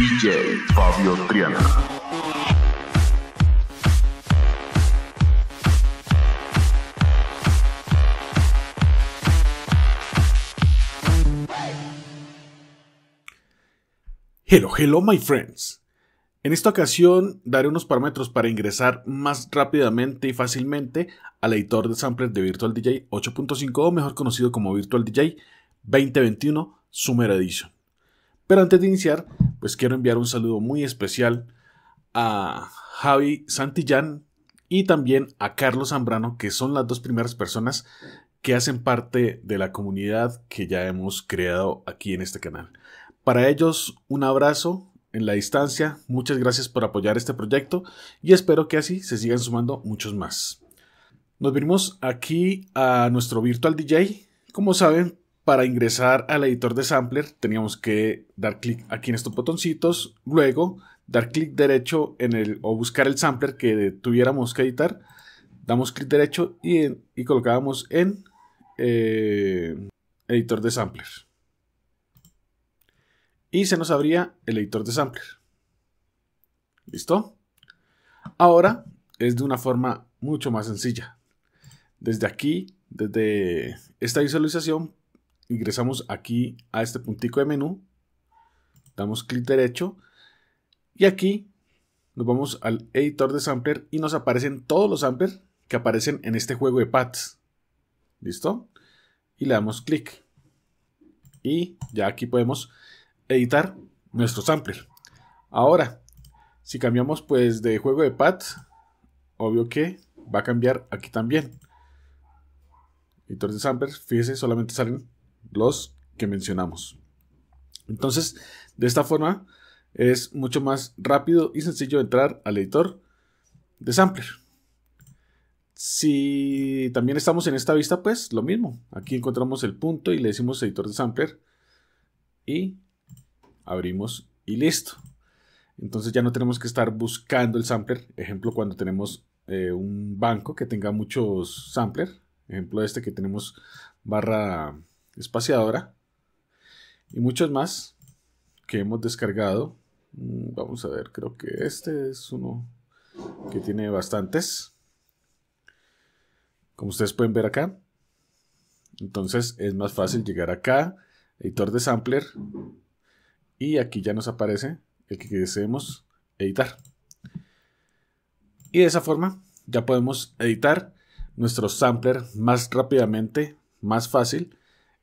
DJ Fabio Triana. Hello, hello my friends. En esta ocasión daré unos parámetros para ingresar más rápidamente y fácilmente al editor de samples de Virtual DJ 8.5 o mejor conocido como Virtual DJ 2021 Summer Edition. Pero antes de iniciar, pues quiero enviar un saludo muy especial a Javi Santillán y también a Carlos Zambrano, que son las dos primeras personas que hacen parte de la comunidad que ya hemos creado aquí en este canal. Para ellos, un abrazo en la distancia, muchas gracias por apoyar este proyecto y espero que así se sigan sumando muchos más. Nos vimos aquí a nuestro virtual DJ. Como saben, para ingresar al editor de sampler teníamos que dar clic aquí en estos botoncitos, luego dar clic derecho en el o buscar el sampler que tuviéramos que editar, damos clic derecho y, y, colocábamos en eh, editor de sampler. Y se nos abría el editor de sampler. ¿Listo? Ahora es de una forma mucho más sencilla. Desde aquí, desde esta visualización, ingresamos aquí a este puntico de menú, damos clic derecho y aquí nos vamos al editor de sampler y nos aparecen todos los samplers que aparecen en este juego de pads. ¿Listo? Y le damos clic. Y ya aquí podemos editar nuestro sampler. Ahora, si cambiamos pues de juego de pads, obvio que va a cambiar aquí también. Editor de samplers, fíjese, solamente salen los que mencionamos. Entonces, de esta forma es mucho más rápido y sencillo entrar al editor de Sampler. Si también estamos en esta vista, pues lo mismo. Aquí encontramos el punto y le decimos editor de Sampler y abrimos y listo. Entonces ya no tenemos que estar buscando el sampler. Ejemplo, cuando tenemos eh, un banco que tenga muchos sampler. Ejemplo, este que tenemos barra espaciadora y muchos más que hemos descargado. Mm, vamos a ver, creo que este es uno que tiene bastantes. Como ustedes pueden ver acá. Entonces es más fácil llegar acá, editor de sampler. Y aquí ya nos aparece el que deseemos editar. Y de esa forma ya podemos editar nuestro sampler más rápidamente, más fácil